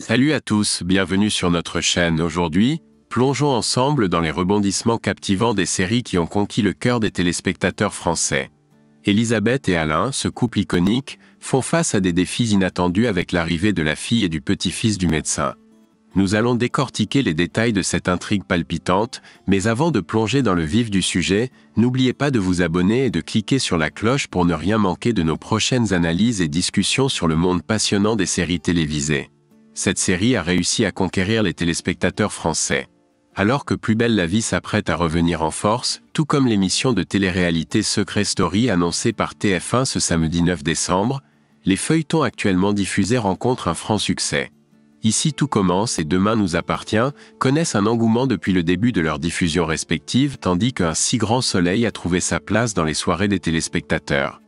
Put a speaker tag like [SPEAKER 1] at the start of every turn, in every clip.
[SPEAKER 1] Salut à tous, bienvenue sur notre chaîne. Aujourd'hui, plongeons ensemble dans les rebondissements captivants des séries qui ont conquis le cœur des téléspectateurs français. Elisabeth et Alain, ce couple iconique, font face à des défis inattendus avec l'arrivée de la fille et du petit-fils du médecin. Nous allons décortiquer les détails de cette intrigue palpitante, mais avant de plonger dans le vif du sujet, n'oubliez pas de vous abonner et de cliquer sur la cloche pour ne rien manquer de nos prochaines analyses et discussions sur le monde passionnant des séries télévisées cette série a réussi à conquérir les téléspectateurs français. Alors que Plus belle la vie s'apprête à revenir en force, tout comme l'émission de télé-réalité Secret Story annoncée par TF1 ce samedi 9 décembre, les feuilletons actuellement diffusés rencontrent un franc succès. Ici tout commence et Demain nous appartient connaissent un engouement depuis le début de leur diffusion respective tandis qu'un si grand soleil a trouvé sa place dans les soirées des téléspectateurs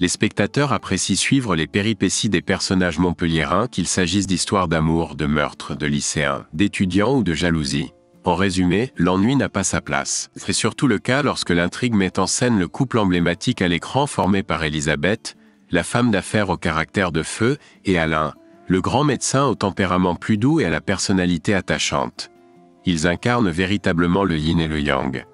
[SPEAKER 1] les spectateurs apprécient suivre les péripéties des personnages montpelliérains qu'il s'agisse d'histoires d'amour, de meurtres, de lycéens, d'étudiants ou de jalousie. En résumé, l'ennui n'a pas sa place. C'est surtout le cas lorsque l'intrigue met en scène le couple emblématique à l'écran formé par Elisabeth, la femme d'affaires au caractère de feu, et Alain, le grand médecin au tempérament plus doux et à la personnalité attachante. Ils incarnent véritablement le yin et le yang.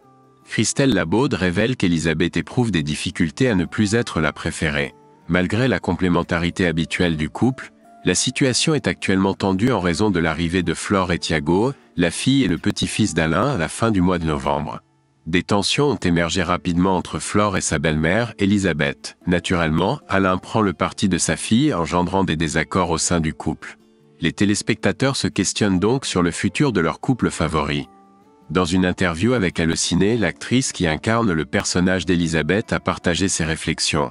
[SPEAKER 1] Christelle Labaude révèle qu'Elisabeth éprouve des difficultés à ne plus être la préférée. Malgré la complémentarité habituelle du couple, la situation est actuellement tendue en raison de l'arrivée de Flore et Thiago, la fille et le petit-fils d'Alain à la fin du mois de novembre. Des tensions ont émergé rapidement entre Flore et sa belle-mère, Elisabeth. Naturellement, Alain prend le parti de sa fille, engendrant des désaccords au sein du couple. Les téléspectateurs se questionnent donc sur le futur de leur couple favori. Dans une interview avec Allociné, l'actrice qui incarne le personnage d'Elisabeth a partagé ses réflexions.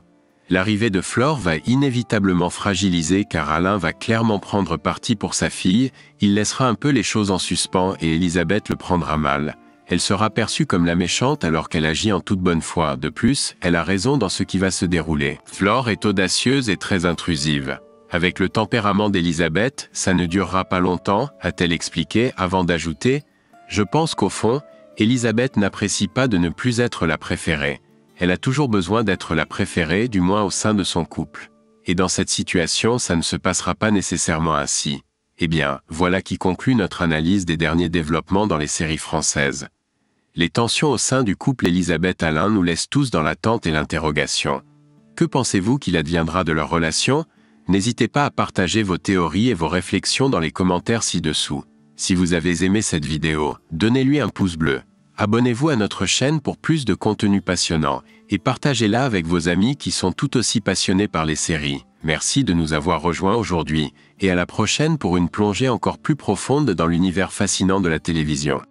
[SPEAKER 1] L'arrivée de Flore va inévitablement fragiliser car Alain va clairement prendre parti pour sa fille, il laissera un peu les choses en suspens et Elisabeth le prendra mal. Elle sera perçue comme la méchante alors qu'elle agit en toute bonne foi. De plus, elle a raison dans ce qui va se dérouler. Flore est audacieuse et très intrusive. Avec le tempérament d'Elisabeth, ça ne durera pas longtemps, a-t-elle expliqué, avant d'ajouter je pense qu'au fond, Elisabeth n'apprécie pas de ne plus être la préférée. Elle a toujours besoin d'être la préférée, du moins au sein de son couple. Et dans cette situation, ça ne se passera pas nécessairement ainsi. Eh bien, voilà qui conclut notre analyse des derniers développements dans les séries françaises. Les tensions au sein du couple Elisabeth-Alain nous laissent tous dans l'attente et l'interrogation. Que pensez-vous qu'il adviendra de leur relation N'hésitez pas à partager vos théories et vos réflexions dans les commentaires ci-dessous. Si vous avez aimé cette vidéo, donnez-lui un pouce bleu. Abonnez-vous à notre chaîne pour plus de contenu passionnant et partagez-la avec vos amis qui sont tout aussi passionnés par les séries. Merci de nous avoir rejoints aujourd'hui et à la prochaine pour une plongée encore plus profonde dans l'univers fascinant de la télévision.